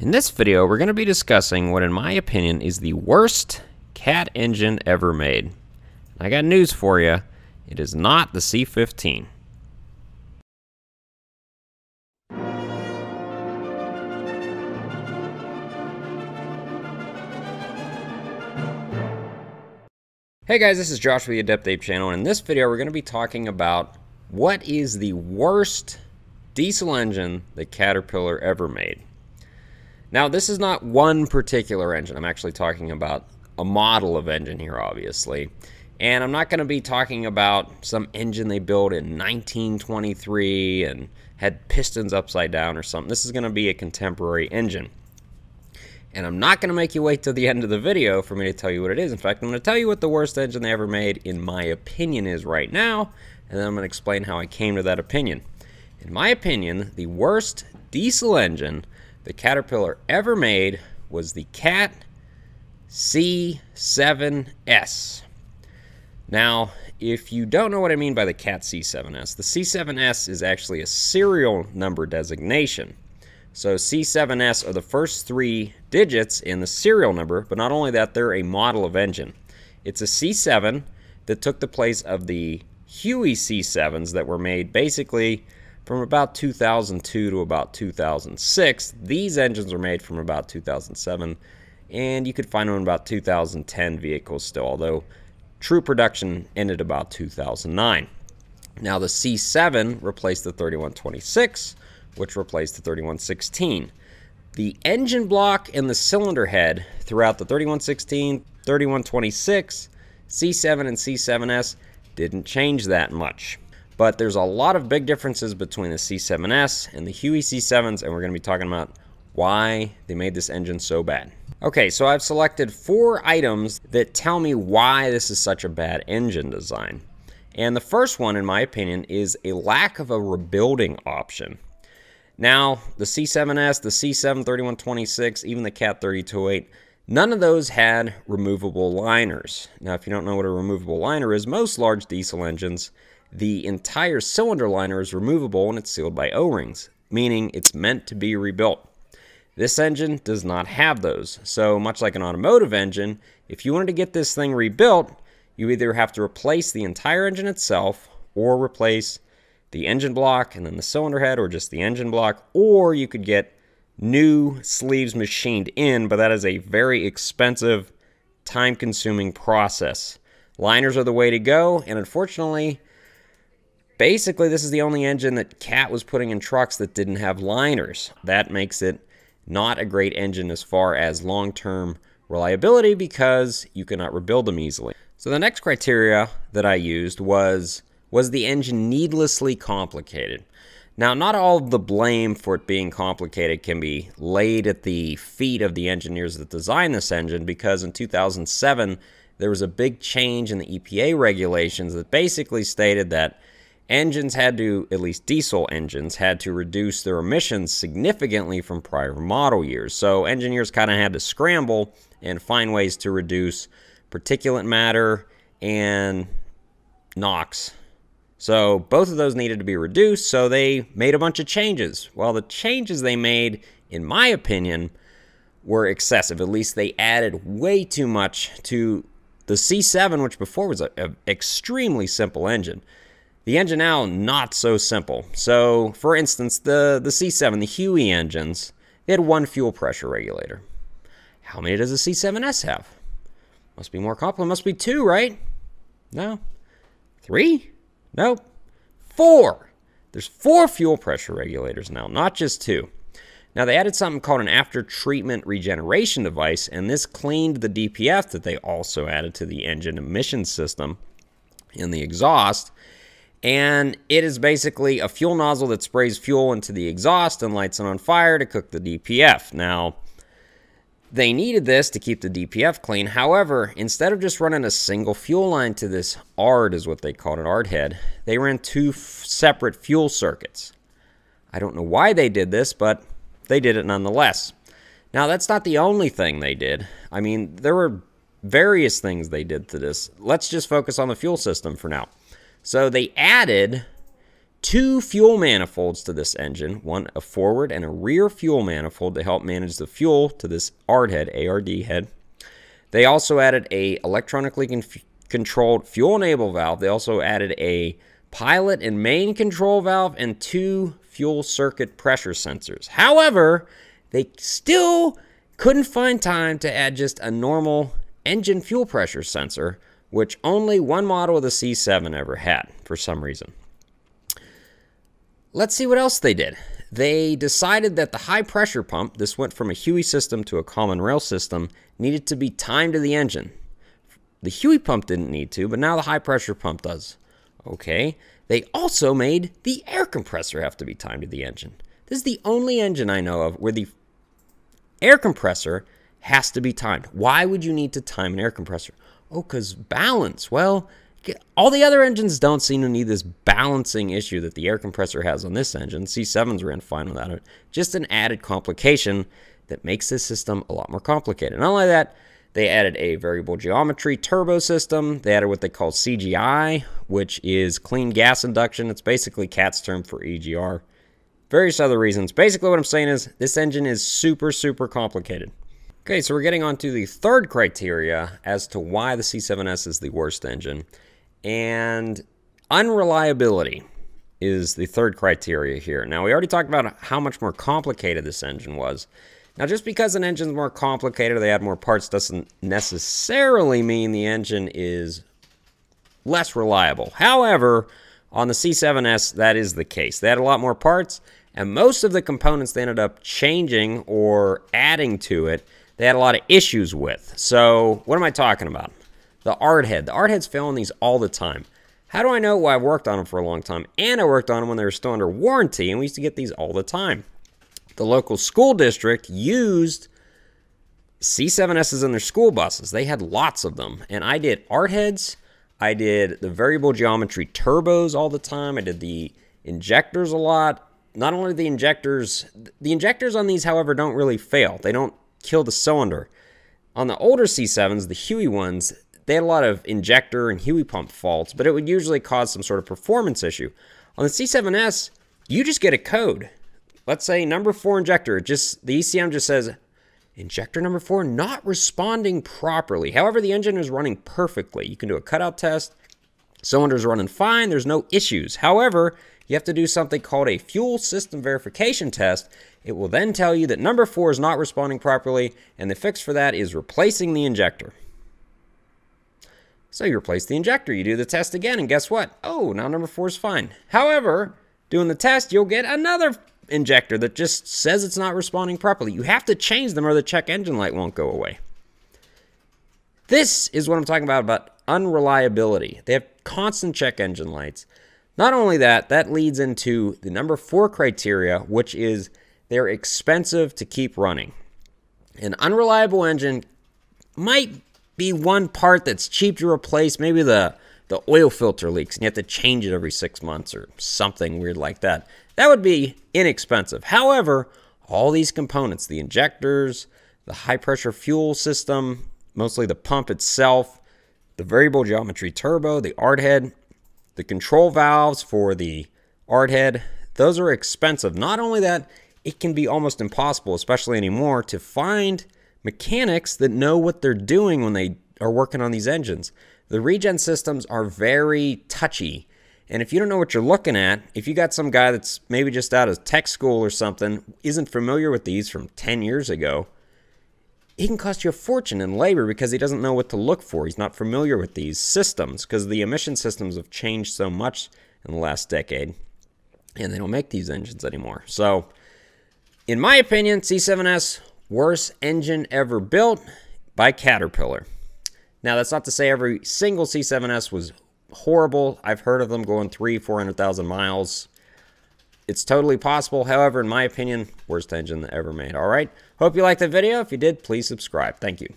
In this video, we're going to be discussing what in my opinion is the worst cat engine ever made. I got news for you, it is not the C15. Hey guys, this is Josh with the Adept Ape channel, and in this video we're going to be talking about what is the worst diesel engine that Caterpillar ever made. Now, this is not one particular engine. I'm actually talking about a model of engine here, obviously. And I'm not going to be talking about some engine they built in 1923 and had pistons upside down or something. This is going to be a contemporary engine. And I'm not going to make you wait till the end of the video for me to tell you what it is. In fact, I'm going to tell you what the worst engine they ever made, in my opinion, is right now. And then I'm going to explain how I came to that opinion. In my opinion, the worst diesel engine the Caterpillar ever made was the Cat C7S. Now, if you don't know what I mean by the CAT C7S, the C7S is actually a serial number designation. So C7S are the first three digits in the serial number, but not only that, they're a model of engine. It's a C7 that took the place of the Huey C7s that were made basically from about 2002 to about 2006, these engines were made from about 2007, and you could find them in about 2010 vehicles still, although true production ended about 2009. Now the C7 replaced the 3126, which replaced the 3116. The engine block and the cylinder head throughout the 3116, 3126, C7, and C7S didn't change that much but there's a lot of big differences between the C7S and the Huey C7s, and we're gonna be talking about why they made this engine so bad. Okay, so I've selected four items that tell me why this is such a bad engine design. And the first one, in my opinion, is a lack of a rebuilding option. Now, the C7S, the C7-3126, even the CAT-3208, none of those had removable liners. Now, if you don't know what a removable liner is, most large diesel engines the entire cylinder liner is removable and it's sealed by O-rings, meaning it's meant to be rebuilt. This engine does not have those. So much like an automotive engine, if you wanted to get this thing rebuilt, you either have to replace the entire engine itself or replace the engine block and then the cylinder head or just the engine block, or you could get new sleeves machined in, but that is a very expensive, time-consuming process. Liners are the way to go, and unfortunately, Basically, this is the only engine that Cat was putting in trucks that didn't have liners. That makes it not a great engine as far as long-term reliability because you cannot rebuild them easily. So the next criteria that I used was, was the engine needlessly complicated? Now, not all of the blame for it being complicated can be laid at the feet of the engineers that designed this engine because in 2007, there was a big change in the EPA regulations that basically stated that engines had to, at least diesel engines, had to reduce their emissions significantly from prior model years. So engineers kind of had to scramble and find ways to reduce particulate matter and NOx. So both of those needed to be reduced, so they made a bunch of changes. Well, the changes they made, in my opinion, were excessive. At least they added way too much to the C7, which before was an extremely simple engine. The engine now, not so simple. So, for instance, the, the C7, the Huey engines, they had one fuel pressure regulator. How many does the C7S have? Must be more complicated. Must be two, right? No. Three? Nope. Four. There's four fuel pressure regulators now, not just two. Now, they added something called an after treatment regeneration device, and this cleaned the DPF that they also added to the engine emission system in the exhaust and it is basically a fuel nozzle that sprays fuel into the exhaust and lights it on fire to cook the DPF. Now, they needed this to keep the DPF clean. However, instead of just running a single fuel line to this ARD, is what they called it, ARD head, they ran two separate fuel circuits. I don't know why they did this, but they did it nonetheless. Now, that's not the only thing they did. I mean, there were various things they did to this. Let's just focus on the fuel system for now. So they added two fuel manifolds to this engine, one a forward and a rear fuel manifold to help manage the fuel to this ARD head, ARD head. They also added a electronically con controlled fuel enable valve. They also added a pilot and main control valve and two fuel circuit pressure sensors. However, they still couldn't find time to add just a normal engine fuel pressure sensor which only one model of the C7 ever had for some reason. Let's see what else they did. They decided that the high pressure pump, this went from a Huey system to a common rail system, needed to be timed to the engine. The Huey pump didn't need to, but now the high pressure pump does. Okay. They also made the air compressor have to be timed to the engine. This is the only engine I know of where the air compressor has to be timed. Why would you need to time an air compressor? Oh, because balance. Well, all the other engines don't seem to need this balancing issue that the air compressor has on this engine. C7s ran fine without it. Just an added complication that makes this system a lot more complicated. Not only that, they added a variable geometry turbo system. They added what they call CGI, which is clean gas induction. It's basically CAT's term for EGR. Various other reasons. Basically, what I'm saying is this engine is super, super complicated. Okay, so we're getting on to the third criteria as to why the C7S is the worst engine. And unreliability is the third criteria here. Now, we already talked about how much more complicated this engine was. Now, just because an engine's more complicated or they add more parts doesn't necessarily mean the engine is less reliable. However, on the C7S, that is the case. They had a lot more parts, and most of the components they ended up changing or adding to it they had a lot of issues with. So what am I talking about? The art head. The art heads fail on these all the time. How do I know? Well, I worked on them for a long time, and I worked on them when they were still under warranty, and we used to get these all the time. The local school district used C7Ss in their school buses. They had lots of them, and I did art heads. I did the variable geometry turbos all the time. I did the injectors a lot. Not only the injectors, the injectors on these, however, don't really fail. They don't kill the cylinder. On the older C7s, the Huey ones, they had a lot of injector and Huey pump faults, but it would usually cause some sort of performance issue. On the C7S, you just get a code. Let's say number four injector, just the ECM just says injector number four not responding properly. However, the engine is running perfectly. You can do a cutout test, Cylinder's running fine, there's no issues. However, you have to do something called a fuel system verification test. It will then tell you that number four is not responding properly, and the fix for that is replacing the injector. So you replace the injector, you do the test again, and guess what? Oh, now number four is fine. However, doing the test, you'll get another injector that just says it's not responding properly. You have to change them or the check engine light won't go away. This is what I'm talking about about unreliability. They have constant check engine lights. Not only that, that leads into the number four criteria, which is they're expensive to keep running. An unreliable engine might be one part that's cheap to replace. Maybe the, the oil filter leaks and you have to change it every six months or something weird like that. That would be inexpensive. However, all these components, the injectors, the high pressure fuel system, mostly the pump itself, the variable geometry turbo, the art head, the control valves for the art head, those are expensive. Not only that, it can be almost impossible, especially anymore, to find mechanics that know what they're doing when they are working on these engines. The regen systems are very touchy. And if you don't know what you're looking at, if you got some guy that's maybe just out of tech school or something, isn't familiar with these from 10 years ago, he can cost you a fortune in labor because he doesn't know what to look for. He's not familiar with these systems because the emission systems have changed so much in the last decade and they don't make these engines anymore. So, in my opinion, C7S, worst engine ever built by Caterpillar. Now, that's not to say every single C7S was horrible. I've heard of them going three, 400,000 miles it's totally possible. However, in my opinion, worst engine ever made. All right. Hope you liked the video. If you did, please subscribe. Thank you.